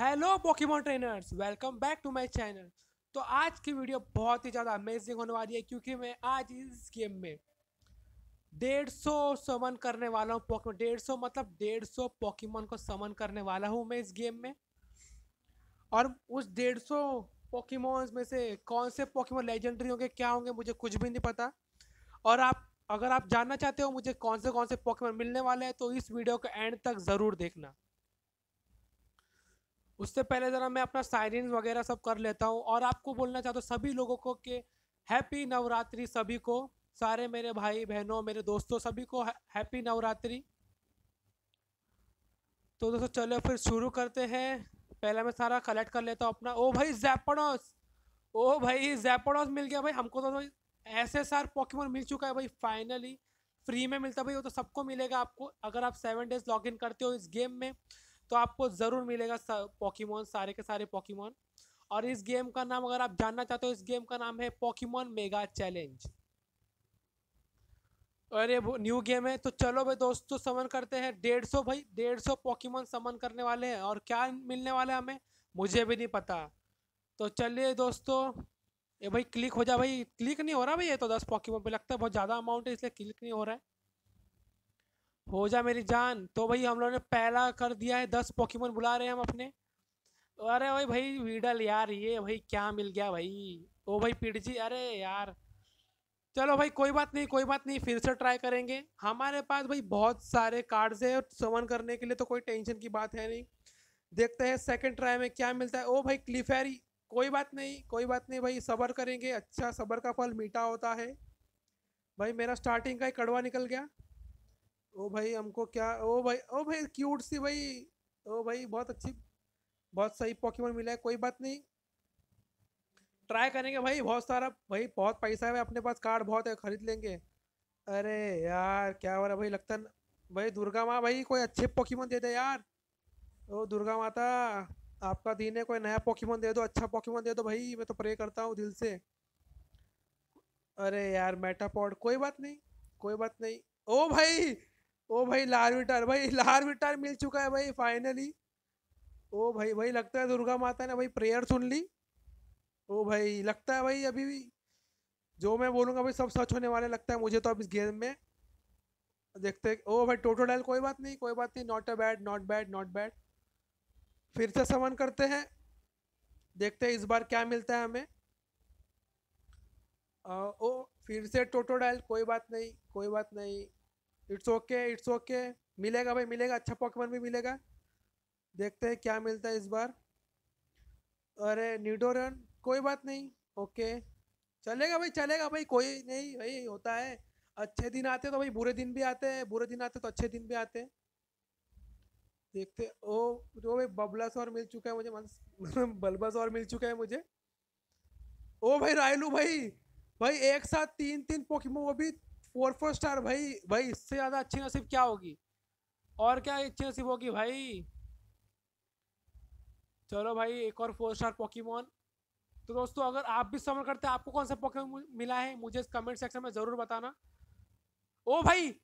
hello Pokemon trainers welcome back to my channel तो आज की वीडियो बहुत ही ज़्यादा अमेजिंग होने वाली है क्योंकि मैं आज इस गेम में डेढ़ सौ समन करने वाला हूँ पोकेमोन डेढ़ सौ मतलब डेढ़ सौ पोकेमोन को समन करने वाला हूँ मैं इस गेम में और उस डेढ़ सौ पोकेमोन्स में से कौन से पोकीमोन लेजेंडरी होंगे क्या होंगे मुझे कुछ भी नहीं पता और आप अगर आप जानना चाहते हो मुझे कौन से कौन से पॉकीमोन मिलने वाले हैं तो इस वीडियो को एंड तक ज़रूर देखना उससे पहले ज़रा मैं अपना साइनिंग वगैरह सब कर लेता हूँ और आपको बोलना चाहता हूँ सभी लोगों को कि हैप्पी नवरात्रि सभी को सारे मेरे भाई बहनों मेरे दोस्तों सभी को हैप्पी नवरात्रि तो दोस्तों चलो फिर शुरू करते हैं पहले मैं सारा कलेक्ट कर लेता हूँ अपना ओ भाई जैपनोस ओ भाई जैपनोस मिल गया भाई हमको तो भाई ऐसे सार पॉकीमोन मिल चुका है भाई फाइनली फ्री में मिलता भाई वो तो सबको मिलेगा आपको अगर आप सेवन डेज लॉग इन करते हो इस गेम में तो आपको ज़रूर मिलेगा सा, पॉकीमोन सारे के सारे पॉकीमोन और इस गेम का नाम अगर आप जानना चाहते हो इस गेम का नाम है पॉकीमोन मेगा चैलेंज और ये न्यू गेम है तो चलो भाई दोस्तों समन करते हैं डेढ़ सौ भाई डेढ़ सौ पॉकीमोन समन करने वाले हैं और क्या मिलने वाला है हमें मुझे भी नहीं पता तो चलिए दोस्तों ये भाई क्लिक हो जा भाई क्लिक नहीं हो रहा भाई ये तो दस पॉकीमोन पे लगता है बहुत ज़्यादा अमाउंट है इसलिए क्लिक नहीं हो रहा है हो जा मेरी जान तो भाई हम लोगों ने पहला कर दिया है दस पॉकीमोन बुला रहे हैं हम अपने अरे भाई भाई वीडल यार ये भाई क्या मिल गया भाई ओ भाई पीट जी अरे यार चलो भाई कोई बात नहीं कोई बात नहीं फिर से ट्राई करेंगे हमारे पास भाई बहुत सारे कार्ड्स हैं समन करने के लिए तो कोई टेंशन की बात है नहीं देखते हैं सेकंड ट्राई में क्या मिलता है ओ भाई क्लिफेरी कोई बात नहीं कोई बात नहीं भाई सबर करेंगे अच्छा सबर का फल मीठा होता है भाई मेरा स्टार्टिंग का ही कड़वा निकल गया ओ भाई हमको क्या ओ भाई ओ भाई क्यूट सी भाई ओ भाई बहुत अच्छी बहुत सही पॉकीमोन मिला है कोई बात नहीं ट्राई करेंगे भाई बहुत सारा भाई बहुत पैसा है अपने पास कार्ड बहुत है खरीद लेंगे अरे यार क्या हो रहा भाई लगता भाई दुर्गा माँ भाई कोई अच्छे पॉकीमोन दे दे यार ओ दुर्गा माता आपका दिन है कोई नया पॉकीमोन दे दो अच्छा पॉकीमोन दे दो भाई मैं तो प्रे करता हूँ दिल से अरे यार मेटापॉड कोई बात नहीं कोई बात नहीं ओ भाई ओ भाई लार विटार भाई लार विटार मिल चुका है भाई फाइनली ओ भाई भाई लगता है दुर्गा माता ने भाई प्रेयर सुन ली ओ भाई लगता है भाई अभी भी जो मैं बोलूँगा भाई सब सच होने वाले लगता है मुझे तो अब इस गेम में देखते ओ भाई टोटो डायल कोई बात नहीं कोई बात नहीं not a bad not bad not bad फिर से समन करते हैं देखते हैं इस बार क्या मिलता है हमें आ, ओ फिर से टोटो डायल कोई बात नहीं कोई बात नहीं इट्स ओके इट्स ओके मिलेगा भाई मिलेगा अच्छा पॉकमन भी मिलेगा देखते हैं क्या मिलता है इस बार अरे निडोरन कोई बात नहीं ओके चलेगा भाई चलेगा भाई कोई नहीं भाई होता है अच्छे दिन आते तो भाई बुरे दिन भी आते हैं बुरे दिन आते तो अच्छे दिन भी आते हैं देखते ओ जो भाई बबला सौर मिल चुका है मुझे मतलब बल्बा सौर मिल चुका है मुझे ओ भाई रायलू भाई भाई एक साथ तीन तीन पोखिमो वो भी फोर फोर स्टार भाई भाई इससे ज़्यादा अच्छी नसीब क्या होगी और क्या अच्छी नसीब होगी भाई चलो भाई एक और फोर स्टार पॉकीमोन तो दोस्तों अगर आप भी समर करते हैं आपको कौन सा पॉकीमोन मिला है मुझे कमेंट सेक्शन में ज़रूर बताना ओ भाई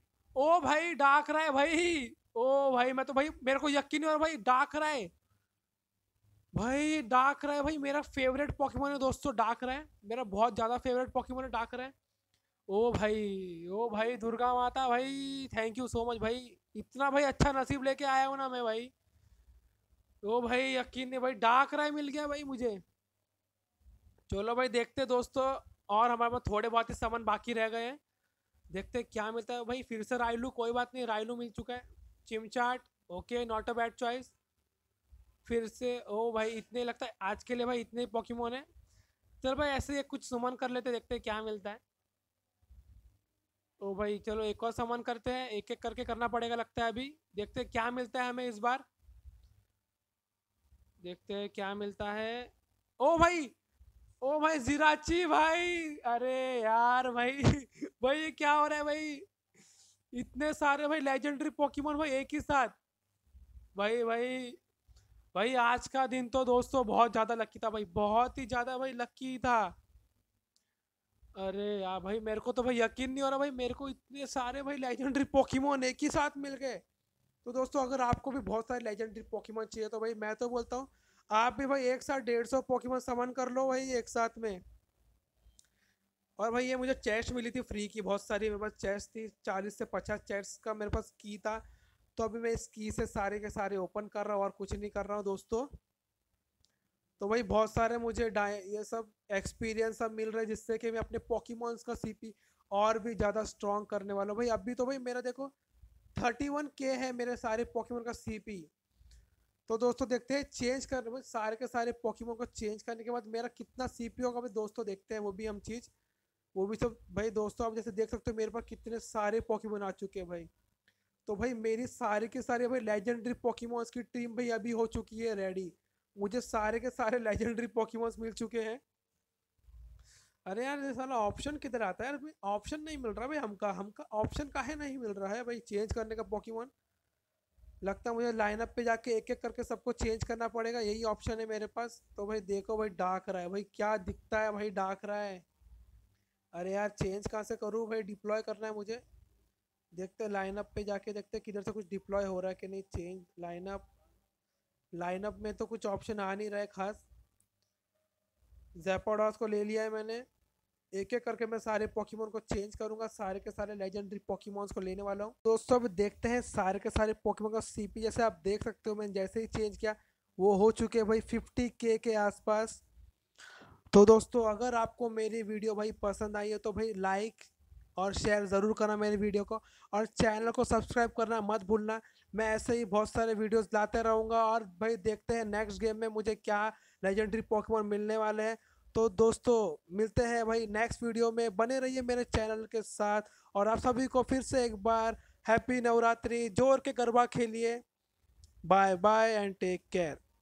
ओ भाई डाक रहा है भाई ओ भाई मैं तो भाई मेरे को यकीन नहीं हो रहा भाई डाक रहा है भाई डाक रहा है भाई मेरा फेवरेट पॉकीमोन है दोस्तों डाक रहा है मेरा बहुत ज़्यादा फेवरेट पॉकीमोन है डाक रहा है ओ भाई ओ भाई दुर्गा माता भाई थैंक यू सो मच भाई इतना भाई अच्छा नसीब लेके आया हूँ ना मैं भाई ओ भाई यकीन नहीं भाई डाक राय मिल गया भाई मुझे चलो भाई देखते दोस्तों और हमारे पास थोड़े बहुत ही सामान बाकी रह गए हैं देखते क्या मिलता है भाई फिर से रायलू कोई बात नहीं रायलू मिल चुका है चिमचाट okay not a bad choice फिर से ओ भाई इतने लगता है आज के लिए भाई इतने पॉकीमोन है चल भाई ऐसे ही कुछ सुमन कर लेते देखते क्या मिलता है तो भाई चलो एक और सामान करते हैं एक एक करके करना पड़ेगा लगता है अभी देखते हैं क्या मिलता है हमें इस बार देखते हैं क्या मिलता है ओ भाई ओ भाई जीराची भाई अरे यार भाई भाई ये क्या हो रहा है भाई इतने सारे भाई लेजेंडरी पोकीमोन भाई एक ही साथ भाई भाई भाई आज का दिन तो दोस्तों बहुत ज़्यादा लकी था भाई बहुत ही ज़्यादा भाई लकी था अरे यार भाई मेरे को तो भाई यकीन नहीं हो रहा भाई मेरे को इतने सारे भाई लेजेंडरी पोकेमोन एक ही साथ मिल गए तो दोस्तों अगर आपको भी बहुत सारे लेजेंडरी पोकेमोन चाहिए तो भाई मैं तो बोलता हूँ आप भी भाई एक साथ डेढ़ सौ पोकेमोन समान कर लो भाई एक साथ में और भाई ये मुझे चेस्ट मिली थी फ्री की बहुत सारी मेरे पास चेस्ट थी चालीस से पचास चेस्ट का मेरे पास की था तो अभी मैं इस की से सारे के सारे ओपन कर रहा हूँ और कुछ नहीं कर रहा हूँ दोस्तों तो वही बहुत सारे मुझे ये सब एक्सपीरियंस सब मिल रहे हैं जिससे कि मैं अपने पॉकीमॉन्स का सीपी और भी ज़्यादा स्ट्रॉन्ग करने वाला हूँ भाई अभी तो भाई मेरा देखो थर्टी वन के है मेरे सारे पॉकीमोन का सीपी तो दोस्तों देखते हैं चेंज कर भाई सारे के सारे पॉकीमोन को चेंज करने के बाद मेरा कितना सीपी होगा भाई दोस्तों देखते हैं वो भी हम चीज़ वो भी सब भाई दोस्तों आप जैसे देख सकते हो मेरे पास कितने सारे पॉकीमोन आ चुके हैं भाई तो भाई मेरी सारे के सारे भाई लेजेंडरी पॉकीमोन्स की टीम भाई अभी हो चुकी है रेडी मुझे सारे के सारे लेजेंडरी पॉकीमोन्स मिल चुके हैं अरे यार ये साला ऑप्शन किधर आता है यार ऑप्शन नहीं मिल रहा भाई हमका हमका ऑप्शन का है नहीं मिल रहा है भाई चेंज करने का पॉकीमोन लगता है मुझे लाइनअप पे जाके एक एक करके सबको चेंज करना पड़ेगा यही ऑप्शन है मेरे पास तो भाई देखो भाई डाक रहा है भाई क्या दिखता है भाई डाक रहा है अरे यार चेंज कहाँ से करूँ भाई डिप्लॉय करना है मुझे देखते लाइनअप पे जाके देखते किधर से कुछ डिप्लॉय हो रहा है कि नहीं चेंज लाइनअप लाइनअप में तो कुछ ऑप्शन आ नहीं रहे खास जैपोडॉस को ले लिया है मैंने एक एक करके मैं सारे पॉकीमोन को चेंज करूंगा सारे के सारे लेजेंडरी पॉकीमोन्स को लेने वाला हूँ दोस्तों अब देखते हैं सारे के सारे पॉकीमोन का सीपी जैसे आप देख सकते हो मैंने जैसे ही चेंज किया वो हो चुके हैं भाई फिफ्टी के के आसपास तो दोस्तों अगर आपको मेरी वीडियो भाई पसंद आई है तो भाई लाइक और शेयर ज़रूर करना मेरी वीडियो को और चैनल को सब्सक्राइब करना मत भूलना मैं ऐसे ही बहुत सारे वीडियोस लाते रहूँगा और भाई देखते हैं नेक्स्ट गेम में मुझे क्या लेजेंडरी पॉकेमोन मिलने वाले हैं तो दोस्तों मिलते हैं भाई नेक्स्ट वीडियो में बने रहिए मेरे चैनल के साथ और आप सभी को फिर से एक बार हैप्पी नवरात्रि जोर के गरबा खेलिए bye bye and take care